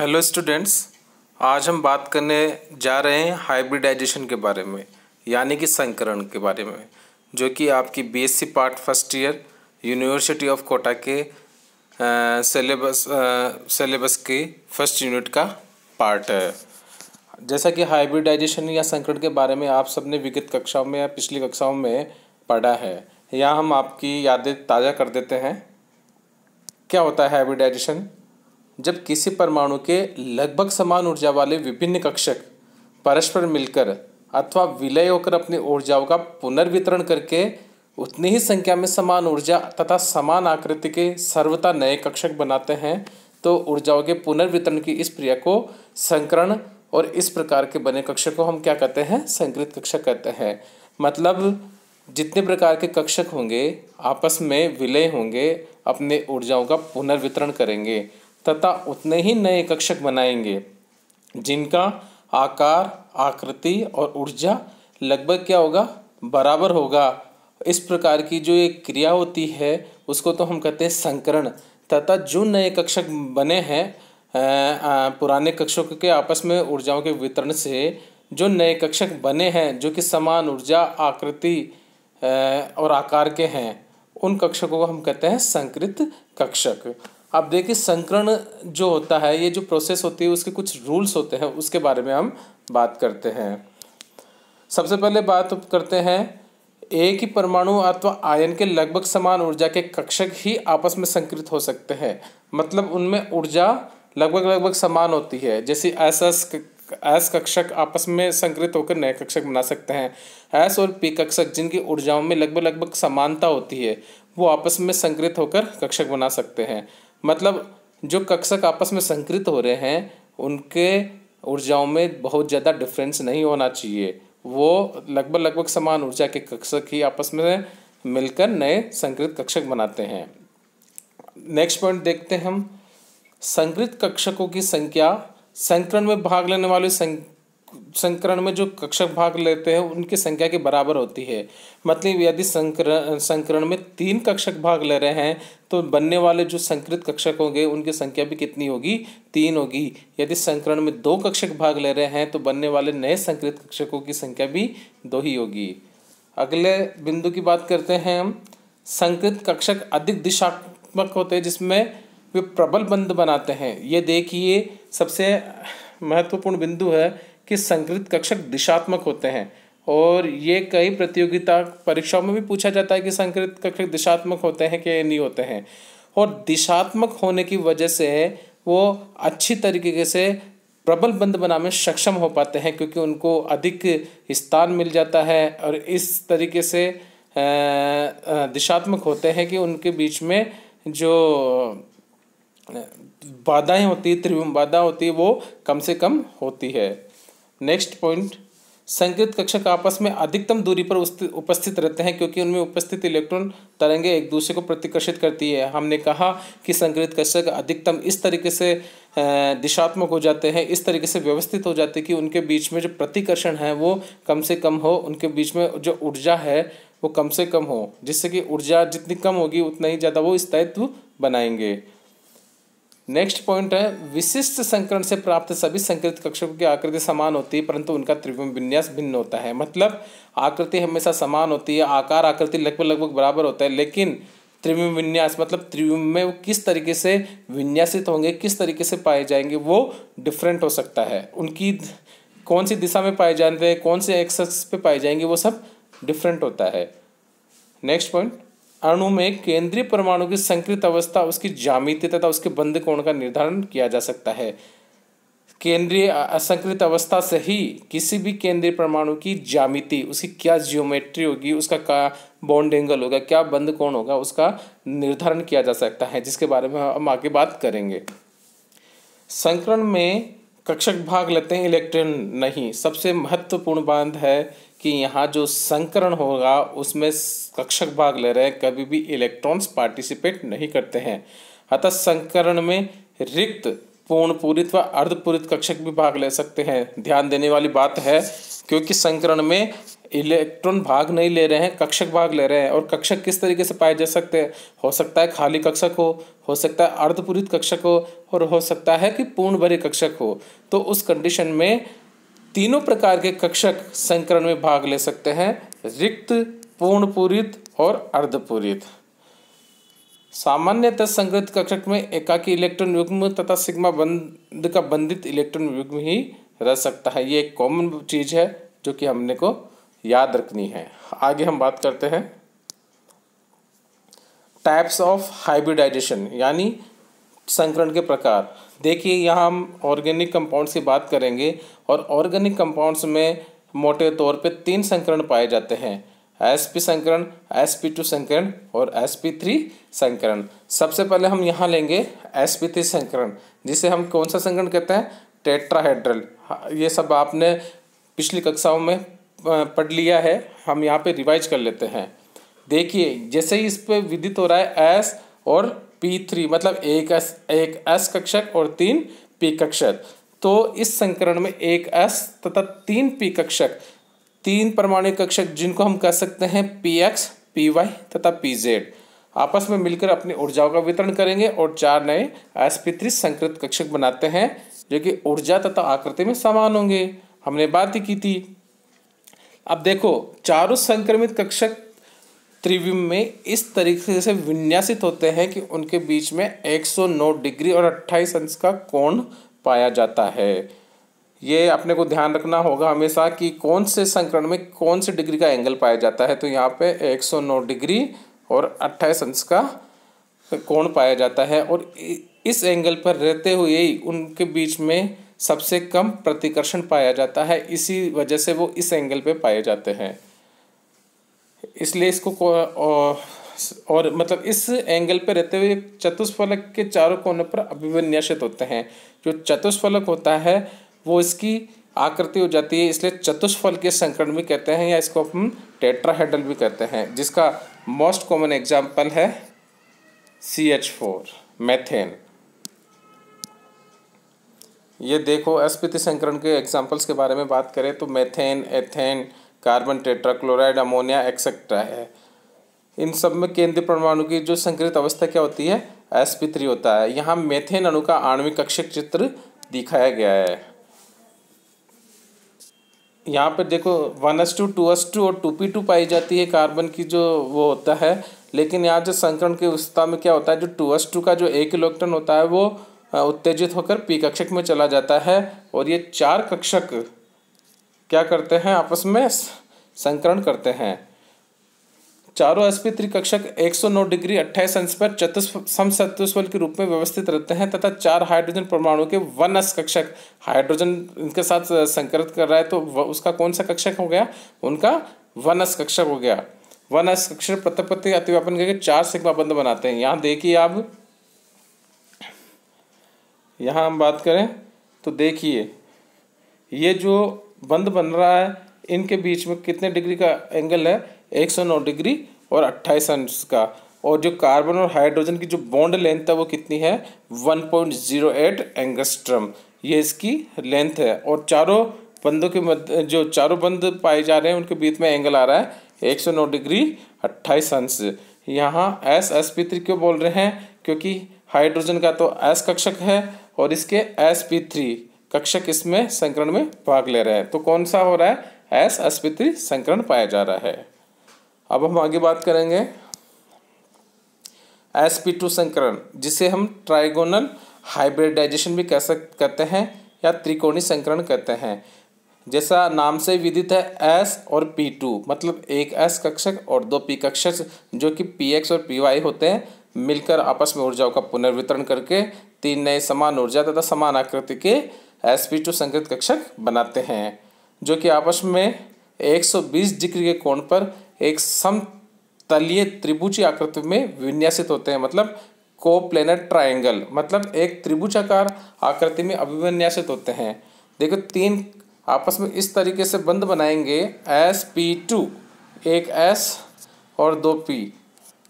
hello students आज हम बात करने जा रहे हैं हाइब्रिडाइजेशन के बारे में यानी कि संकरण के बारे में जो कि आपकी BSc part first year university of Kota के सिलेबस सिलेबस के फर्स्ट यूनिट का पार्ट है जैसा कि हाइब्रिडाइजेशन या संकरण के बारे में आप सबने विगत कक्षाओं में या पिछली कक्षाओं में पढ़ा है यहाँ हम आपकी यादें ताज़ा कर देते हैं क्या होता है हाइब्रिडाइजेशन जब किसी परमाणु के लगभग समान ऊर्जा वाले विभिन्न कक्षक परस्पर मिलकर अथवा विलय होकर अपनी ऊर्जाओं का पुनर्वितरण करके उतनी ही संख्या में समान ऊर्जा तथा समान आकृति के सर्वथा नए कक्षक बनाते हैं तो ऊर्जाओं के पुनर्वितरण की इस प्रक्रिया को संकरण और इस प्रकार के बने कक्षक को हम क्या कहते हैं संकृत कक्षक कहते हैं मतलब जितने प्रकार के कक्षक होंगे आपस में विलय होंगे अपने ऊर्जाओं का पुनर्वितरण करेंगे तथा उतने ही नए कक्षक बनाएंगे जिनका आकार आकृति और ऊर्जा लगभग क्या होगा बराबर होगा इस प्रकार की जो एक क्रिया होती है उसको तो हम कहते हैं संकरण तथा जो नए कक्षक बने हैं पुराने कक्षकों के आपस में ऊर्जाओं के वितरण से जो नए कक्षक बने हैं जो कि समान ऊर्जा आकृति और आकार के हैं उन कक्षकों को हम कहते हैं संकृत कक्षक आप देखिए संकरण जो होता है ये जो प्रोसेस होती है उसके कुछ रूल्स होते हैं उसके बारे में हम बात करते हैं सबसे पहले बात करते हैं एक ही परमाणु अथवा आयन के लगभग समान ऊर्जा के कक्षक ही आपस में संकृत हो सकते हैं मतलब उनमें ऊर्जा लगभग लगभग समान होती है जैसे एस एस एस कक्षक आपस में संकृत होकर नए कक्षक बना सकते हैं एस और पी कक्षक जिनकी ऊर्जाओं में लगभग लगभग समानता होती है वो आपस में संकृत होकर कक्षक बना सकते हैं मतलब जो कक्षक आपस में संकृत हो रहे हैं उनके ऊर्जाओं में बहुत ज़्यादा डिफरेंस नहीं होना चाहिए वो लगभग लगभग समान ऊर्जा के कक्षक ही आपस में मिलकर नए संकृत कक्षक बनाते हैं नेक्स्ट पॉइंट देखते हैं हम संकृत कक्षकों की संख्या संकरण में भाग लेने वाली संख्या संकरण में जो कक्षक भाग लेते हैं उनकी संख्या के बराबर होती है मतलब यदि संकरण संकरण में तीन कक्षक भाग ले रहे हैं तो बनने वाले जो संकृत कक्षक होंगे उनकी संख्या भी कितनी होगी तीन होगी यदि संकरण में दो कक्षक भाग ले रहे हैं तो बनने वाले नए संकृत कक्षकों की संख्या भी दो ही होगी अगले बिंदु की बात करते हैं हम संकृत कक्षक अधिक दिशात्मक होते हैं जिसमें वे प्रबल बंद बनाते हैं ये देखिए सबसे महत्वपूर्ण बिंदु है कि संकृत कक्षक दिशात्मक होते हैं और ये कई प्रतियोगिता परीक्षाओं में भी पूछा जाता है कि संकृत कक्षक दिशात्मक होते हैं कि नहीं होते हैं और दिशात्मक होने की वजह से वो अच्छी तरीके से प्रबल बंद बनाने में सक्षम हो पाते हैं क्योंकि उनको अधिक स्थान मिल जाता है और इस तरीके से दिशात्मक होते हैं कि उनके बीच में जो बाधाएं होती है त्रिभुम बाधा होती है वो कम से कम होती है नेक्स्ट पॉइंट संकेत कक्षक आपस में अधिकतम दूरी पर उपस्थित रहते हैं क्योंकि उनमें उपस्थित इलेक्ट्रॉन तरंगे एक दूसरे को प्रतिकर्षित करती है हमने कहा कि संकेत कक्षक अधिकतम इस तरीके से दिशात्मक हो जाते हैं इस तरीके से व्यवस्थित हो जाते हैं कि उनके बीच में जो प्रतिकर्षण है वो कम से कम हो उनके बीच में जो ऊर्जा है वो कम से कम हो जिससे कि ऊर्जा जितनी कम होगी उतना ही ज़्यादा वो स्थायित्व बनाएंगे नेक्स्ट पॉइंट है विशिष्ट संकरण से प्राप्त सभी संकृत कक्षकों की आकृति समान होती है परंतु उनका त्रिभुवन विन्यास भिन्न होता है मतलब आकृति हमेशा समान होती है आकार आकृति लगभग लगभग बराबर होता है लेकिन त्रिभुम विन्यास मतलब त्रिभुम में वो किस तरीके से विन्यासित होंगे किस तरीके से पाए जाएंगे वो डिफरेंट हो सकता है उनकी कौन सी दिशा में पाए जाते हैं कौन से एक्सेस पे पाए जाएंगे वो सब डिफरेंट होता है नेक्स्ट पॉइंट अणु में केंद्रीय परमाणु की संकृत अवस्था उसकी जामिति तथा उसके बंद कोण का निर्धारण किया जा सकता है केंद्रीय असंकृत अवस्था से ही किसी भी केंद्रीय परमाणु की जामिति उसकी क्या जियोमेट्री होगी उसका क्या बॉन्ड एंगल होगा क्या बंद कोण होगा उसका निर्धारण किया जा सकता है जिसके बारे में हम आगे बात करेंगे संकरण में कक्षक भाग लेते हैं इलेक्ट्रॉन नहीं सबसे महत्वपूर्ण बांध है कि यहाँ जो संकरण होगा उसमें कक्षक भाग ले रहे हैं कभी भी इलेक्ट्रॉन्स पार्टिसिपेट नहीं करते हैं अतः संकरण में रिक्त पूर्ण पूरित व अर्धपूरित कक्षक भी भाग ले सकते हैं ध्यान देने वाली बात है क्योंकि संकरण में इलेक्ट्रॉन भाग नहीं ले रहे हैं कक्षक भाग ले रहे हैं और कक्षक किस तरीके से पाए जा सकते हैं हो सकता है खाली कक्षक हो हो सकता है अर्धपूरित कक्षक हो और हो सकता है कि पूर्ण भरे कक्षक हो तो उस कंडीशन में तीनों प्रकार के कक्षक संकरण में भाग ले सकते हैं रिक्त पूर्णपूरित और अर्धपूरित सामान्यतः संकृत कक्षक में एकाकी इलेक्ट्रॉन युग्म तथा सिग्मा बंद का बंधित इलेक्ट्रॉन युग्म ही रह सकता है ये एक कॉमन चीज़ है जो कि हमने को याद रखनी है आगे हम बात करते हैं टाइप्स ऑफ हाइब्रिडाइजेशन यानी संकरण के प्रकार देखिए यहाँ हम ऑर्गेनिक कंपाउंड्स की बात करेंगे और ऑर्गेनिक कंपाउंड्स में मोटे तौर पे तीन संकरण पाए जाते हैं एस पी संकरण एस पी टू संकरण और एस पी थ्री संकरण सबसे पहले हम यहाँ लेंगे एस पी थ्री संकरण जिसे हम कौन सा संकरण कहते हैं टेट्राहेड्रल हाँ, ये सब आपने पिछली कक्षाओं में पढ़ लिया है हम यहाँ पे रिवाइज कर लेते हैं देखिए जैसे ही इस पर विदित हो रहा है एस और पी थ्री मतलब एक एस एक एस कक्षक और तीन पी कक्षक तो इस संकरण में एक एस तथा तीन पी कक्षक तीन परमाणु कक्षक जिनको हम कह सकते हैं पी एक्स पी वाई तथा पी जेड आपस में मिलकर अपनी ऊर्जाओं का वितरण करेंगे और चार नए एस पी थ्री संकृत कक्षक बनाते हैं जो कि ऊर्जा तथा आकृति में समान होंगे हमने बात ही की थी अब देखो चारों संक्रमित कक्षक त्रिविम में इस तरीके से विन्यासित होते हैं कि उनके बीच में 109 डिग्री और 28 अंश का कोण पाया जाता है ये अपने को ध्यान रखना होगा हमेशा कि कौन से संकरण में कौन से डिग्री का एंगल पाया जाता है तो यहाँ पे 109 डिग्री और 28 अंश का कोण पाया जाता है और इस एंगल पर रहते हुए ही उनके बीच में सबसे कम प्रतिकर्षण पाया जाता है इसी वजह से वो इस एंगल पर पाए जाते हैं इसलिए इसको और, और मतलब इस एंगल पर रहते हुए चतुष्फलक के चारों कोनों पर अभिविन्यासित होते हैं जो चतुष्फलक होता है वो इसकी आकृति हो जाती है इसलिए चतुष्फल के संकरण भी कहते हैं या इसको हम टेट्राहेड्रल भी कहते हैं जिसका मोस्ट कॉमन एग्जाम्पल है सी एच फोर मैथेन ये देखो अस्पिति संकरण के एग्जाम्पल्स के बारे में बात करें तो methane ethane carbon tetrachloride ammonia etcetera है इन सब में केंद्रीय परमाणु की जो संकृत अवस्था क्या होती है एस थ्री होता है यहाँ मेथेन अणु का आणविक कक्षक चित्र दिखाया गया है यहाँ पर देखो one S two two S two और टू पी टू पाई जाती है कार्बन की जो वो होता है लेकिन यहाँ जो संकरण की अवस्था में क्या होता है जो टू एस टू का जो एक इलेक्ट्रॉन होता है वो उत्तेजित होकर पी कक्षक में चला जाता है और ये चार कक्षक क्या करते हैं आपस में संकरण करते हैं चारों एसपी त्रिकक्षक 109 डिग्री 28 अंश पर चतुष् के रूप में व्यवस्थित रहते हैं तथा चार हाइड्रोजन परमाणु के वन एस कक्षक हाइड्रोजन इनके साथ संकरित कर रहा है तो उसका कौन सा कक्षक हो गया उनका वन एस कक्षक हो गया वन एस कक्षक प्रत्यपत्ति अतिव्यापन करके चार सिग्मा बंद बनाते हैं यहाँ देखिए आप यहाँ हम बात करें तो देखिए ये जो बंद बन रहा है इनके बीच में कितने डिग्री का एंगल है एक सौ नौ डिग्री और अट्ठाईस अंश का और जो कार्बन और हाइड्रोजन की जो बॉन्ड लेंथ है वो कितनी है one point zero eight angstrom ये इसकी लेंथ है और चारों बंदों के मध्य जो चारों बंद पाए जा रहे हैं उनके बीच में एंगल आ रहा है एक सौ नौ डिग्री अट्ठाईस अंश यहाँ एस एस पी थ्री क्यों बोल रहे हैं क्योंकि हाइड्रोजन का तो एस कक्षक है और इसके एस पी थ्री कक्षक इसमें संकरण में भाग ले रहे हैं तो कौन सा हो रहा है एस अस्पित्री संकरण पाया जा रहा है अब हम आगे बात करेंगे एस पी टू संकरण जिसे हम ट्राइगोनल हाइब्रिडाइजेशन भी कह सक कहते हैं या त्रिकोणी संकरण कहते हैं जैसा नाम से विदित है एस और पी टू मतलब एक एस कक्षक और दो पी कक्षक जो कि पी एक्स और पी वाई होते हैं मिलकर आपस में ऊर्जाओं का पुनर्वितरण करके तीन नए समान ऊर्जा तथा समान आकृति के एस पी टू संकेत कक्षक बनाते हैं जो कि आपस में 120 डिग्री के कोण पर एक समतलीय त्रिभुजी आकृति में विन्यासित होते हैं मतलब को प्लेनेट ट्राइंगल मतलब एक त्रिभुजाकार आकृति में अभिविन्यासित होते हैं देखो तीन आपस में इस तरीके से बंद बनाएंगे एस पी टू एक एस और दो पी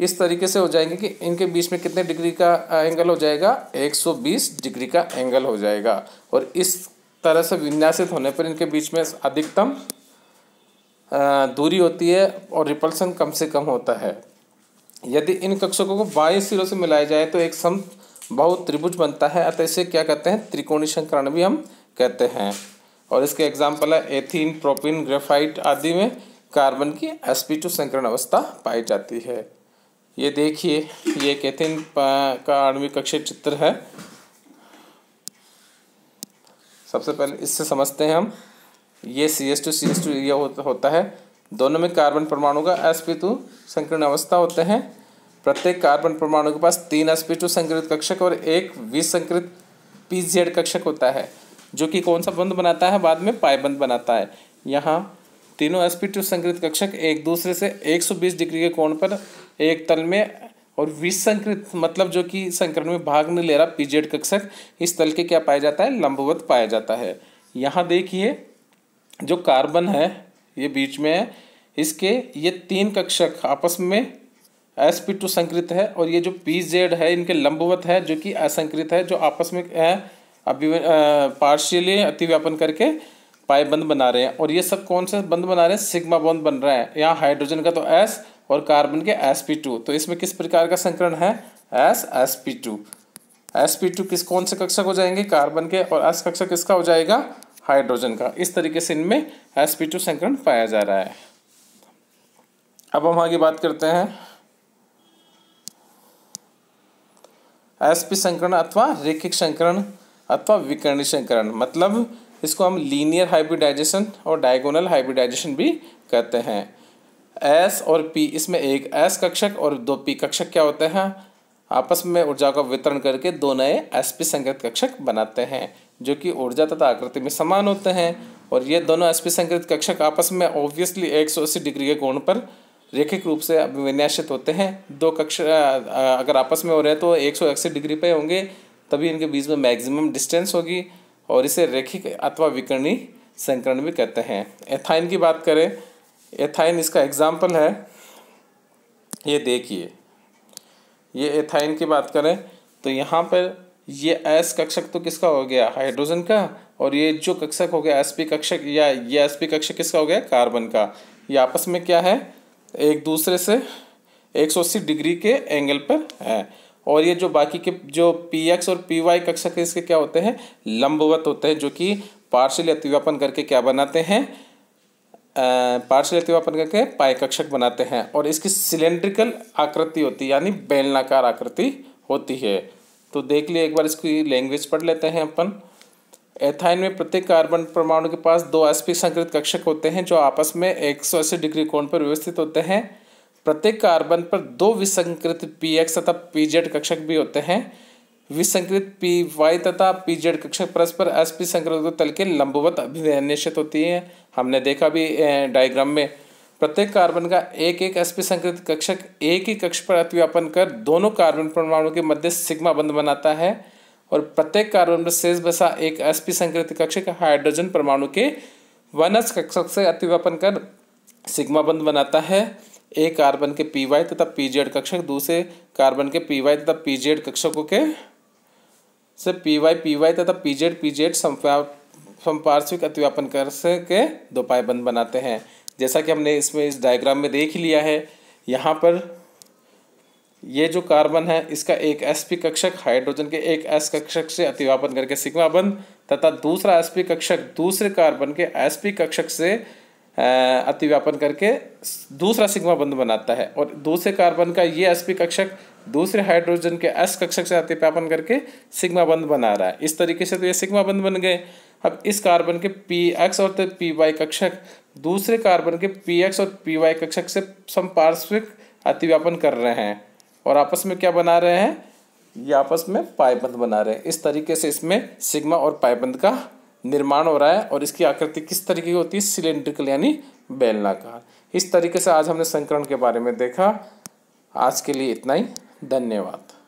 इस तरीके से हो जाएंगे कि इनके बीच में कितने डिग्री का एंगल हो जाएगा 120 डिग्री का एंगल हो जाएगा और इस तरह से विन्यासित होने पर इनके बीच में अधिकतम दूरी होती है और रिपल्सन कम से कम होता है यदि इन कक्षकों को बाईस सिरों से मिलाया जाए तो एक सम बहुत त्रिभुज बनता है अतः इसे क्या कहते हैं त्रिकोणी संकरण भी हम कहते हैं और इसके एग्जाम्पल है एथीन प्रोपिन ग्रेफाइट आदि में कार्बन की एस पी टू संकरण अवस्था पाई जाती है ये देखिए ये कैथिन का आणविक कक्ष चित्र है सबसे पहले इससे समझते हैं हम ये C S two C S two ये होता है दोनों में कार्बन परमाणु का टू संकीर्ण अवस्था होते हैं प्रत्येक कार्बन परमाणु के पास तीन टू संकृत कक्षक और एक वी संकृत जेड कक्षक होता है जो कि कौन सा बंद बनाता है बाद में पाई बंद बनाता है यहाँ तीनों टू संकृत कक्षक एक दूसरे से बीस डिग्री के कोण पर एक तल में और विसंकृत मतलब जो कि संकरण में भाग नहीं ले रहा पीजेड कक्षक इस तल के क्या पाया जाता है लंबवत पाया जाता है यहाँ देखिए जो कार्बन है ये बीच में है इसके ये तीन कक्षक आपस में एस पी टू संकृत है और ये जो पी जेड है इनके लंबवत है जो कि असंकृत है जो आपस में है अभी पार्शियली अतिव्यापन करके पाए बंद बना रहे हैं और ये सब कौन से बंद बना रहे हैं सिग्मा बंद बन रहा है यहाँ हाइड्रोजन का तो एस और कार्बन के एस पी टू तो इसमें किस प्रकार का संकरण है S S P two S P two किस कौन से कक्षक हो जाएंगे कार्बन के और एस कक्षक किसका हो जाएगा हाइड्रोजन का इस तरीके से इनमें एस पी टू संकरण पाया जा रहा है अब हम आगे बात करते हैं एस पी संकरण अथवा रेखिक संकरण अथवा विकर्णी संकरण मतलब इसको हम लीनियर हाइब्रिडाइजेशन और डायगोनल हाइब्रिडाइजेशन भी कहते हैं एस और पी इसमें एक एस कक्षक और दो पी कक्षक क्या होते हैं आपस में ऊर्जा का वितरण करके दो नए एस पी संकृत कक्षक बनाते हैं जो कि ऊर्जा तथा आकृति में समान होते हैं और ये दोनों एस पी संकृत कक्षक आपस में ऑब्वियसली एक सौ अस्सी डिग्री के कोण पर रेखिक रूप से विन्यासित होते हैं दो कक्ष अगर आपस में हो रहे हैं तो एक सौ अस्सी डिग्री पे होंगे तभी इनके बीच में मैक्सिमम डिस्टेंस होगी और इसे रेखिक अथवा विकर्णी संकरण भी कहते हैं एथाइन की बात करें एथाइन इसका एग्जाम्पल है ये देखिए ये एथाइन की बात करें तो यहाँ पर ये एस कक्षक तो किसका हो गया हाइड्रोजन का और ये जो कक्षक हो गया एस पी कक्षक या ये एस पी कक्षक किसका हो गया कार्बन का ये आपस में क्या है एक दूसरे से एक सौ अस्सी डिग्री के एंगल पर है और ये जो बाकी के जो पी एक्स और पी वाई कक्षक इसके क्या होते हैं लंबवत होते हैं जो कि पार्शियल अतिव्यापन करके क्या बनाते हैं पार्श्व लेते हुए अपन के पाए कक्षक बनाते हैं और इसकी सिलेंड्रिकल आकृति होती है यानी बेलनाकार आकृति होती है तो देख लिए एक बार इसकी लैंग्वेज पढ़ लेते हैं अपन एथाइन में प्रत्येक कार्बन परमाणु के पास दो एस्पिक संकृत कक्षक होते हैं जो आपस में एक सौ अस्सी डिग्री कोण पर व्यवस्थित होते हैं प्रत्येक कार्बन पर दो विसंकृत पी एक्स तथा पी जेड कक्षक भी होते हैं विसंकृत पी वाई तथा पी जेड कक्षक परस्पर एस पी संक्रमित तल के लंबवत अभिनिश्चित होती है हमने देखा भी डायग्राम में प्रत्येक कार्बन का एक एक एस पी संकृत कक्षक एक ही कक्ष पर अतिव्यापन कर दोनों कार्बन परमाणु के मध्य सिग्मा बंध बनाता है और प्रत्येक कार्बन पर शेष बसा एक एस पी संकृत कक्षक हाइड्रोजन परमाणु के वन एस कक्षक से अतिव्यापन कर सिग्मा बंध बनाता है एक कार्बन के पी वाई तथा पी जेड कक्षक दूसरे कार्बन के पी वाई तथा पी जेड कक्षकों के से पी वाई पी वाई तथा पी जेड पी जेड संपार्श्विक अतिव्यापन कर के दो पायबंद बनाते हैं जैसा कि हमने इसमें इस डायग्राम में देख लिया है यहाँ पर ये जो कार्बन है इसका एक एस पी कक्षक हाइड्रोजन के एक एस कक्षक से अतिव्यापन करके सिग्मा बंद तथा दूसरा एस पी कक्षक दूसरे कार्बन के एस पी कक्षक से अतिव्यापन करके दूसरा सिग्मा बंद बनाता है और दूसरे कार्बन का ये एस पी कक्षक दूसरे हाइड्रोजन के एस कक्षक से अतिपापन करके सिग्मा बंद बना रहा है इस तरीके से तो ये सिग्मा बंद बन गए अब इस कार्बन के पी एक्स और तो पी वाई कक्षक दूसरे कार्बन के पी एक्स और पी वाई कक्षक से समपार्श्विक अतिव्यापन कर रहे हैं और आपस में क्या बना रहे हैं ये आपस में पायबंद बना रहे हैं इस तरीके से इसमें सिग्मा और पायबंद का निर्माण हो रहा है और इसकी आकृति किस तरीके की होती है सिलेंड्रिकल यानी बेलनाकार इस तरीके से आज हमने संकरण के बारे में देखा आज के लिए इतना ही धन्यवाद